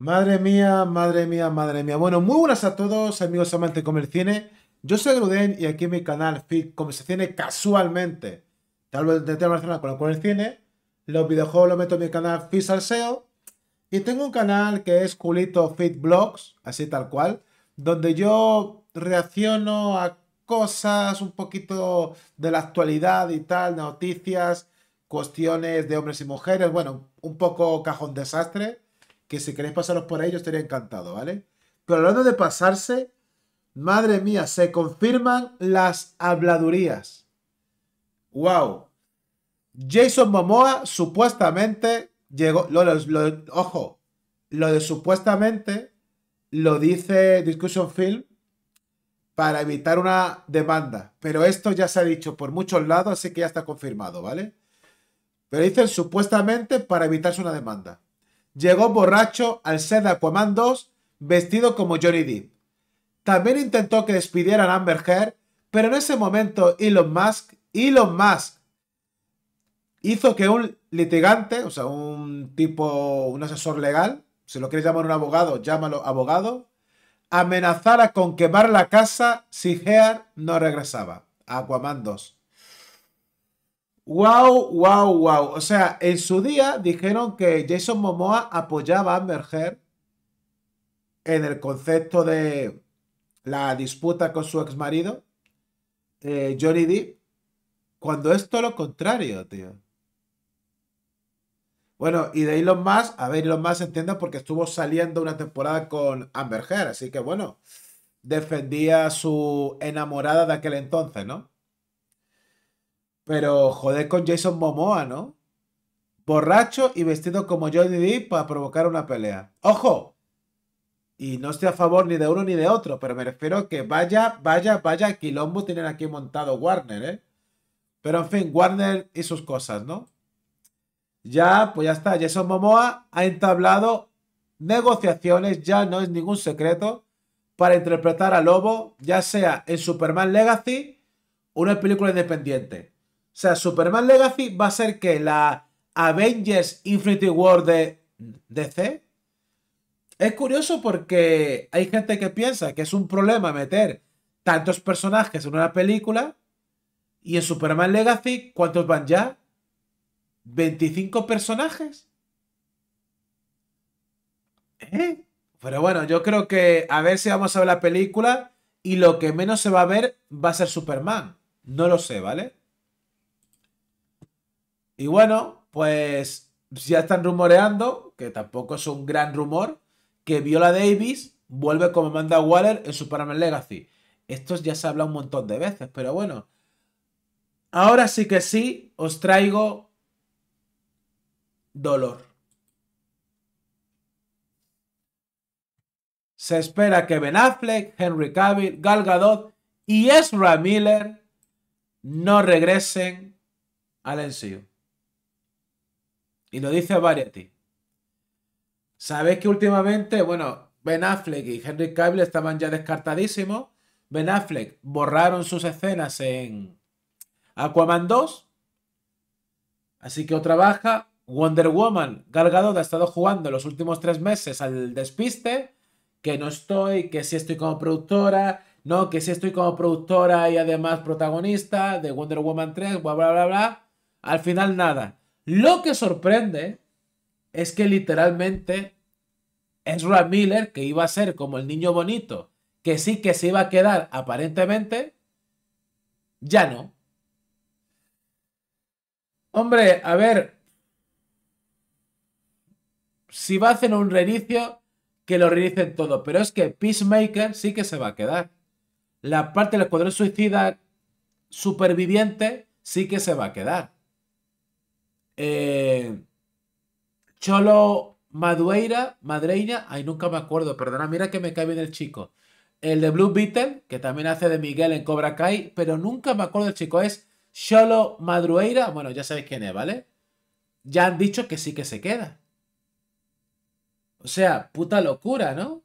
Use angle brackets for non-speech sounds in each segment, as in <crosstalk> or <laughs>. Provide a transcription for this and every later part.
Madre mía, madre mía, madre mía. Bueno, muy buenas a todos, amigos amantes cine Yo soy Gruden y aquí en mi canal Fit Cine, casualmente. Tal vez de Barcelona con el cine Los videojuegos los meto en mi canal Fit Salseo. Y tengo un canal que es Culito Fit Blogs, así tal cual, donde yo reacciono a cosas un poquito de la actualidad y tal, noticias, cuestiones de hombres y mujeres, bueno, un poco cajón desastre que si queréis pasaros por ahí, yo estaría encantado, ¿vale? Pero hablando de pasarse, madre mía, se confirman las habladurías. ¡Wow! Jason Momoa supuestamente llegó. ojo, lo de supuestamente lo dice Discussion Film para evitar una demanda. Pero esto ya se ha dicho por muchos lados, así que ya está confirmado, ¿vale? Pero dicen supuestamente para evitarse una demanda llegó borracho al set de Aquaman 2 vestido como Johnny Depp. También intentó que despidieran a Amber Heard, pero en ese momento Elon Musk, Elon Musk hizo que un litigante, o sea, un tipo, un asesor legal, si lo quieres llamar un abogado, llámalo abogado, amenazara con quemar la casa si Heard no regresaba. Aquaman 2. Wow, wow, wow. O sea, en su día dijeron que Jason Momoa apoyaba a Amber Heard en el concepto de la disputa con su ex marido, eh, Johnny Depp, cuando es todo lo contrario, tío. Bueno, y de Elon más, a ver, Elon Musk entiendo porque estuvo saliendo una temporada con Amber Heard, así que bueno, defendía a su enamorada de aquel entonces, ¿no? Pero joder con Jason Momoa, ¿no? Borracho y vestido como Johnny Depp para provocar una pelea. ¡Ojo! Y no estoy a favor ni de uno ni de otro, pero me refiero a que vaya, vaya, vaya quilombo tienen aquí montado Warner, ¿eh? Pero en fin, Warner y sus cosas, ¿no? Ya, pues ya está. Jason Momoa ha entablado negociaciones, ya no es ningún secreto, para interpretar a Lobo, ya sea en Superman Legacy o una película independiente. O sea, Superman Legacy va a ser que la Avengers Infinity War de DC. Es curioso porque hay gente que piensa que es un problema meter tantos personajes en una película y en Superman Legacy, ¿cuántos van ya? ¿25 personajes? ¿Eh? Pero bueno, yo creo que a ver si vamos a ver la película y lo que menos se va a ver va a ser Superman. No lo sé, ¿vale? Y bueno, pues ya están rumoreando, que tampoco es un gran rumor, que Viola Davis vuelve como Manda Waller en Superman Legacy. Esto ya se habla un montón de veces, pero bueno. Ahora sí que sí, os traigo dolor. Se espera que Ben Affleck, Henry Cavill, Gal Gadot y Ezra Miller no regresen al ensayo. Y lo dice Variety. Sabéis que últimamente, bueno, Ben Affleck y Henry Cavill estaban ya descartadísimos. Ben Affleck borraron sus escenas en Aquaman 2. Así que otra baja. Wonder Woman, Gal Gadot ha estado jugando los últimos tres meses al despiste. Que no estoy, que sí estoy como productora, no, que sí estoy como productora y además protagonista de Wonder Woman 3, bla, bla, bla, bla. Al final nada. Lo que sorprende es que literalmente Ezra Miller, que iba a ser como el niño bonito, que sí que se iba a quedar aparentemente, ya no. Hombre, a ver, si va a hacer un reinicio, que lo reinicen todo, pero es que Peacemaker sí que se va a quedar. La parte del escuadrón suicida superviviente sí que se va a quedar. Eh, Cholo Madueira, Madreña... ay, nunca me acuerdo, perdona, mira que me cae bien el chico. El de Blue Beetle, que también hace de Miguel en Cobra Kai, pero nunca me acuerdo el chico, es Cholo Madueira... bueno, ya sabéis quién es, ¿vale? Ya han dicho que sí que se queda. O sea, puta locura, ¿no?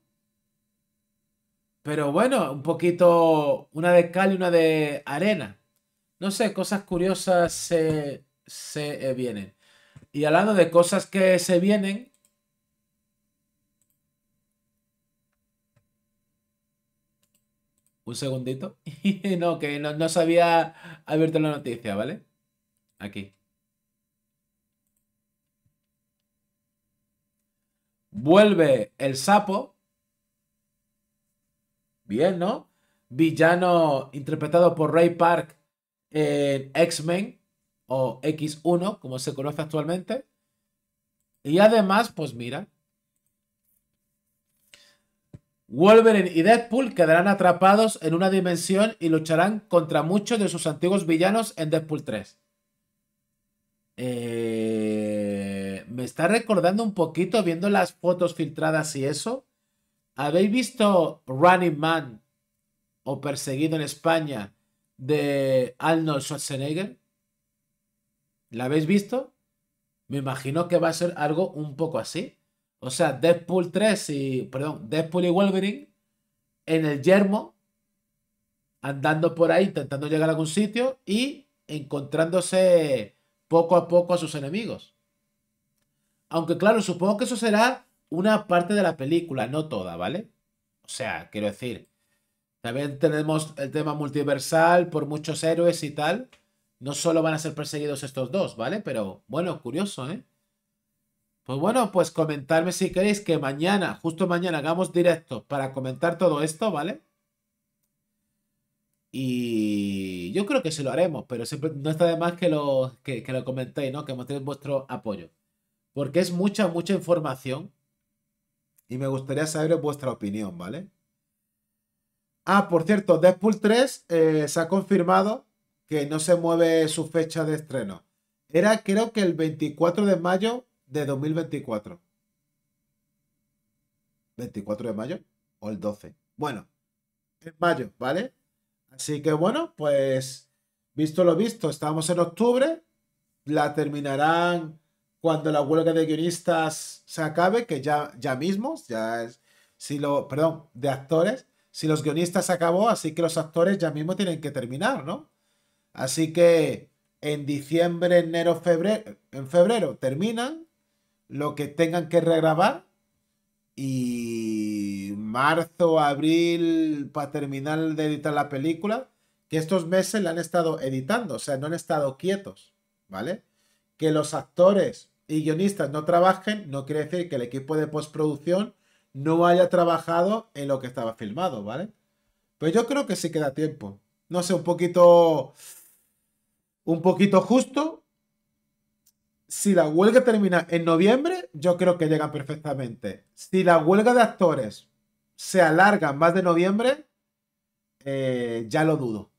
Pero bueno, un poquito, una de cal y una de arena. No sé, cosas curiosas eh, se eh, vienen. Y hablando de cosas que se vienen, un segundito. <laughs> no, que no, sabía abierto la noticia, ¿vale? Aquí. Vuelve el sapo. Bien, ¿no? Villano interpretado por Ray Park en X-Men o X1, como se conoce actualmente. Y además, pues mira, Wolverine y Deadpool quedarán atrapados en una dimensión y lucharán contra muchos de sus antiguos villanos en Deadpool 3. Eh, me está recordando un poquito viendo las fotos filtradas y eso. ¿Habéis visto Running Man o Perseguido en España de Arnold Schwarzenegger? ¿La habéis visto? Me imagino que va a ser algo un poco así. O sea, Deadpool 3 y. Perdón, Deadpool y Wolverine en el yermo, andando por ahí, intentando llegar a algún sitio y encontrándose poco a poco a sus enemigos. Aunque, claro, supongo que eso será una parte de la película, no toda, ¿vale? O sea, quiero decir. También tenemos el tema multiversal por muchos héroes y tal no solo van a ser perseguidos estos dos, ¿vale? Pero bueno, curioso, ¿eh? Pues bueno, pues comentarme si queréis que mañana, justo mañana, hagamos directo para comentar todo esto, ¿vale? Y yo creo que sí lo haremos, pero siempre no está de más que lo, que, lo comentéis, ¿no? Que mostréis vuestro apoyo. Porque es mucha, mucha información. Y me gustaría saber vuestra opinión, ¿vale? Ah, por cierto, Deadpool 3 eh, se ha confirmado que no se mueve su fecha de estreno. Era creo que el 24 de mayo de 2024. ¿24 de mayo? ¿O el 12? Bueno, en mayo, ¿vale? Así que bueno, pues visto lo visto, estamos en octubre. La terminarán cuando la huelga de guionistas se acabe, que ya, ya mismo, ya es, si lo, perdón, de actores, si los guionistas acabó, así que los actores ya mismo tienen que terminar, ¿no? Así que en diciembre, enero, febrero, en febrero terminan lo que tengan que regrabar y marzo, abril para terminar de editar la película, que estos meses la han estado editando, o sea, no han estado quietos, ¿vale? Que los actores y guionistas no trabajen no quiere decir que el equipo de postproducción no haya trabajado en lo que estaba filmado, ¿vale? Pero yo creo que sí queda tiempo. No sé, un poquito un poquito justo. Si la huelga termina en noviembre, yo creo que llegan perfectamente. Si la huelga de actores se alarga más de noviembre, eh, ya lo dudo.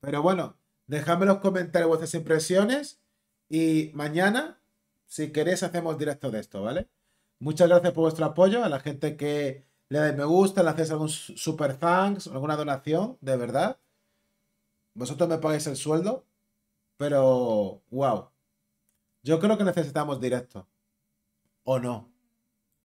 Pero bueno, dejadme los comentarios vuestras impresiones y mañana, si queréis, hacemos directo de esto, ¿vale? Muchas gracias por vuestro apoyo, a la gente que le dais me gusta, le hacéis algún super thanks, alguna donación, de verdad. Vosotros me pagáis el sueldo, pero, wow. Yo creo que necesitamos directo. ¿O no?